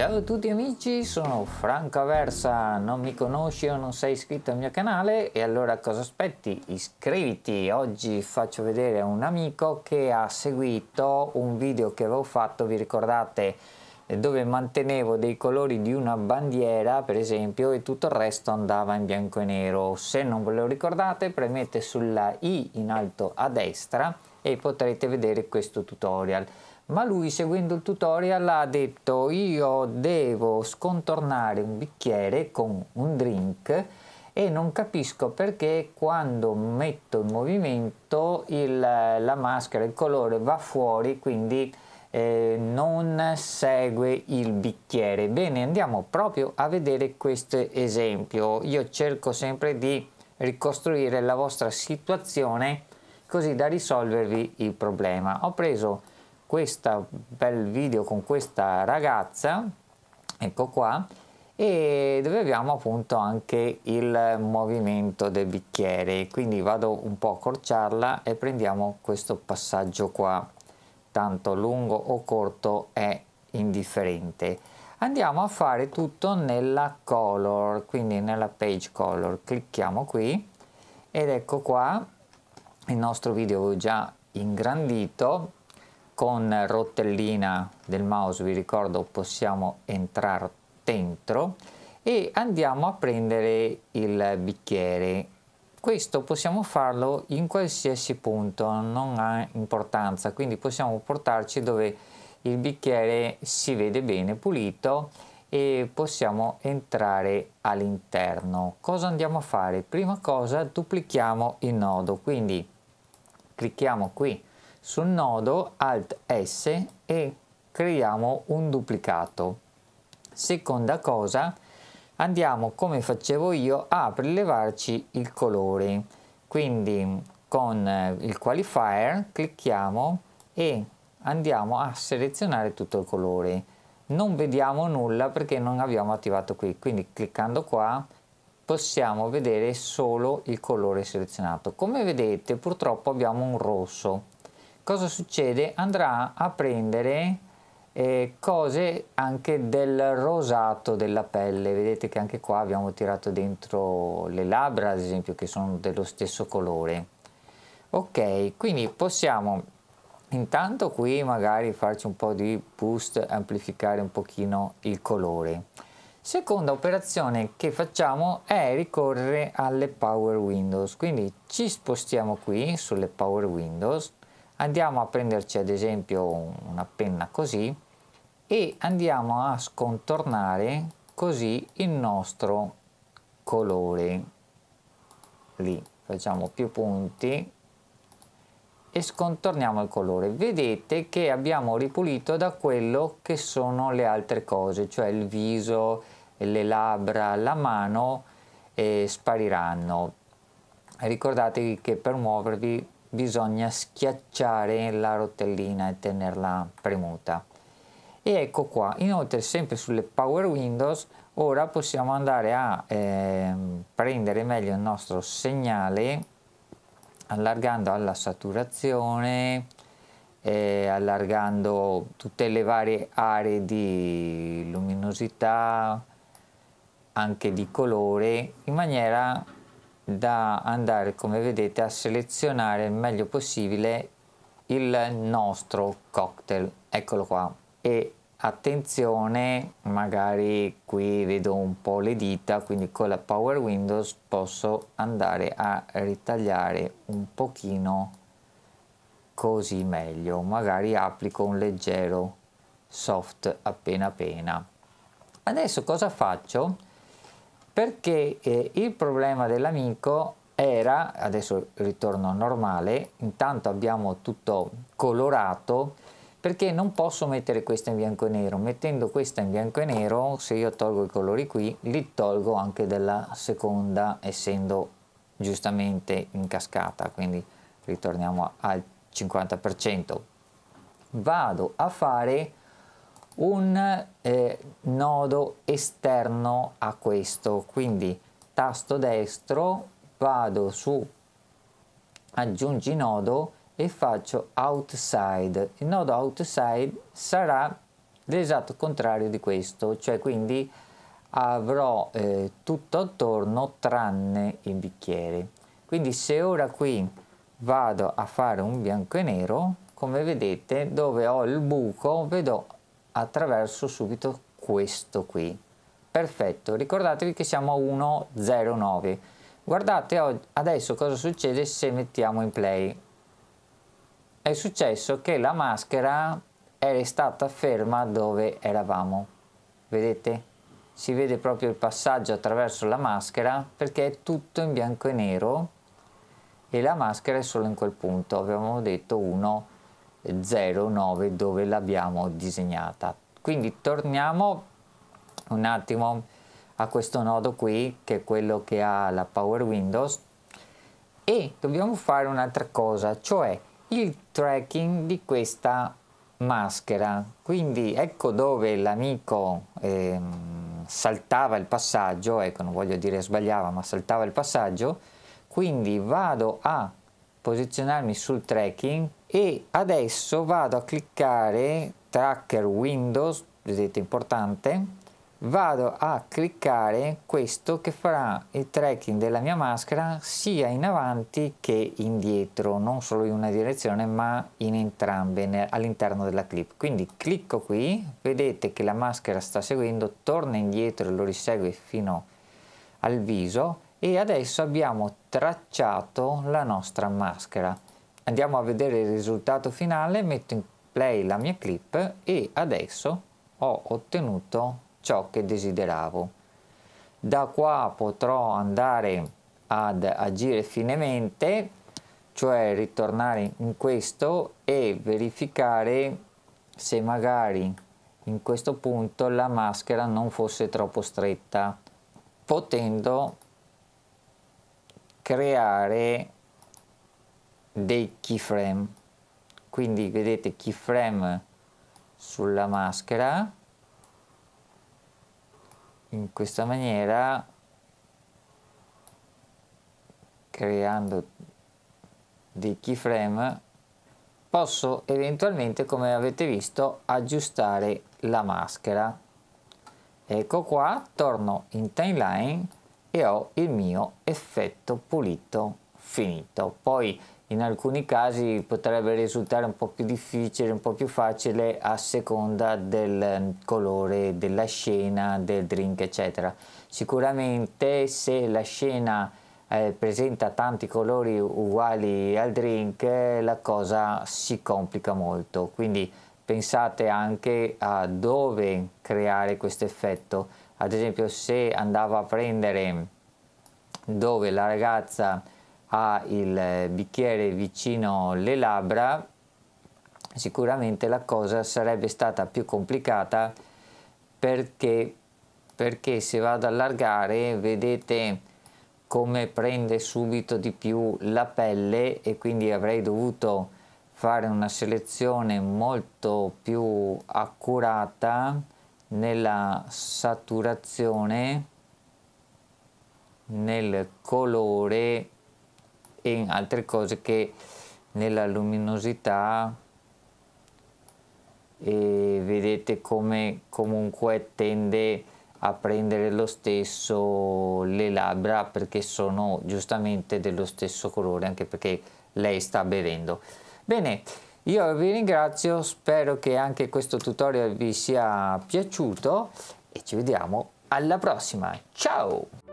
Ciao a tutti amici, sono Franco Aversa, non mi conosci o non sei iscritto al mio canale e allora cosa aspetti? Iscriviti! Oggi faccio vedere un amico che ha seguito un video che avevo fatto, vi ricordate, dove mantenevo dei colori di una bandiera per esempio e tutto il resto andava in bianco e nero. Se non ve lo ricordate premete sulla I in alto a destra e potrete vedere questo tutorial ma lui seguendo il tutorial ha detto io devo scontornare un bicchiere con un drink e non capisco perché quando metto in movimento il, la maschera il colore va fuori quindi eh, non segue il bicchiere bene andiamo proprio a vedere questo esempio io cerco sempre di ricostruire la vostra situazione così da risolvervi il problema. Ho preso questo bel video con questa ragazza, ecco qua, e dove abbiamo appunto anche il movimento del bicchiere quindi vado un po' a accorciarla e prendiamo questo passaggio qua tanto lungo o corto è indifferente andiamo a fare tutto nella color quindi nella page color clicchiamo qui ed ecco qua il nostro video avevo già ingrandito con rotellina del mouse vi ricordo possiamo entrare dentro e andiamo a prendere il bicchiere questo possiamo farlo in qualsiasi punto non ha importanza quindi possiamo portarci dove il bicchiere si vede bene pulito e possiamo entrare all'interno. Cosa andiamo a fare? Prima cosa duplichiamo il nodo, quindi clicchiamo qui sul nodo Alt S e creiamo un duplicato. Seconda cosa, andiamo come facevo io a prelevarci il colore. Quindi con eh, il qualifier clicchiamo e andiamo a selezionare tutto il colore non vediamo nulla perché non abbiamo attivato qui quindi cliccando qua possiamo vedere solo il colore selezionato come vedete purtroppo abbiamo un rosso cosa succede andrà a prendere eh, cose anche del rosato della pelle vedete che anche qua abbiamo tirato dentro le labbra ad esempio che sono dello stesso colore ok quindi possiamo intanto qui magari farci un po' di boost amplificare un pochino il colore seconda operazione che facciamo è ricorrere alle power windows quindi ci spostiamo qui sulle power windows andiamo a prenderci ad esempio una penna così e andiamo a scontornare così il nostro colore lì facciamo più punti e scontorniamo il colore vedete che abbiamo ripulito da quello che sono le altre cose cioè il viso le labbra la mano eh, spariranno ricordatevi che per muovervi bisogna schiacciare la rotellina e tenerla premuta e ecco qua inoltre sempre sulle power windows ora possiamo andare a eh, prendere meglio il nostro segnale allargando alla saturazione, eh, allargando tutte le varie aree di luminosità, anche di colore, in maniera da andare, come vedete, a selezionare il meglio possibile il nostro cocktail. Eccolo qua. E attenzione magari qui vedo un po' le dita quindi con la power windows posso andare a ritagliare un pochino così meglio magari applico un leggero soft appena appena adesso cosa faccio perché eh, il problema dell'amico era adesso ritorno normale intanto abbiamo tutto colorato perché non posso mettere questa in bianco e nero mettendo questa in bianco e nero se io tolgo i colori qui li tolgo anche della seconda essendo giustamente in cascata quindi ritorniamo al 50% vado a fare un eh, nodo esterno a questo quindi tasto destro vado su aggiungi nodo e faccio outside. Il nodo outside sarà l'esatto contrario di questo, cioè quindi avrò eh, tutto attorno tranne i bicchieri. Quindi se ora qui vado a fare un bianco e nero, come vedete dove ho il buco vedo attraverso subito questo qui. Perfetto, ricordatevi che siamo a 109. Guardate adesso cosa succede se mettiamo in play è successo che la maschera è stata ferma dove eravamo. Vedete? Si vede proprio il passaggio attraverso la maschera perché è tutto in bianco e nero e la maschera è solo in quel punto. Avevamo detto 109 dove l'abbiamo disegnata. Quindi torniamo un attimo a questo nodo qui che è quello che ha la Power Windows e dobbiamo fare un'altra cosa, cioè il tracking di questa maschera quindi ecco dove l'amico eh, saltava il passaggio ecco non voglio dire sbagliava ma saltava il passaggio quindi vado a posizionarmi sul tracking e adesso vado a cliccare tracker windows vedete importante vado a cliccare questo che farà il tracking della mia maschera sia in avanti che indietro non solo in una direzione ma in entrambe all'interno della clip quindi clicco qui vedete che la maschera sta seguendo torna indietro e lo risegue fino al viso e adesso abbiamo tracciato la nostra maschera andiamo a vedere il risultato finale metto in play la mia clip e adesso ho ottenuto ciò che desideravo. Da qua potrò andare ad agire finemente, cioè ritornare in questo e verificare se magari in questo punto la maschera non fosse troppo stretta, potendo creare dei keyframe. Quindi vedete keyframe sulla maschera in questa maniera creando dei keyframe posso eventualmente come avete visto aggiustare la maschera ecco qua torno in timeline e ho il mio effetto pulito finito. Poi in alcuni casi potrebbe risultare un po' più difficile, un po' più facile a seconda del colore della scena, del drink eccetera. Sicuramente se la scena eh, presenta tanti colori uguali al drink la cosa si complica molto, quindi pensate anche a dove creare questo effetto. Ad esempio se andava a prendere dove la ragazza ha il bicchiere vicino le labbra, sicuramente la cosa sarebbe stata più complicata perché, perché se vado ad allargare vedete come prende subito di più la pelle e quindi avrei dovuto fare una selezione molto più accurata nella saturazione nel colore e in altre cose che nella luminosità e vedete come comunque tende a prendere lo stesso le labbra perché sono giustamente dello stesso colore anche perché lei sta bevendo bene io vi ringrazio spero che anche questo tutorial vi sia piaciuto e ci vediamo alla prossima ciao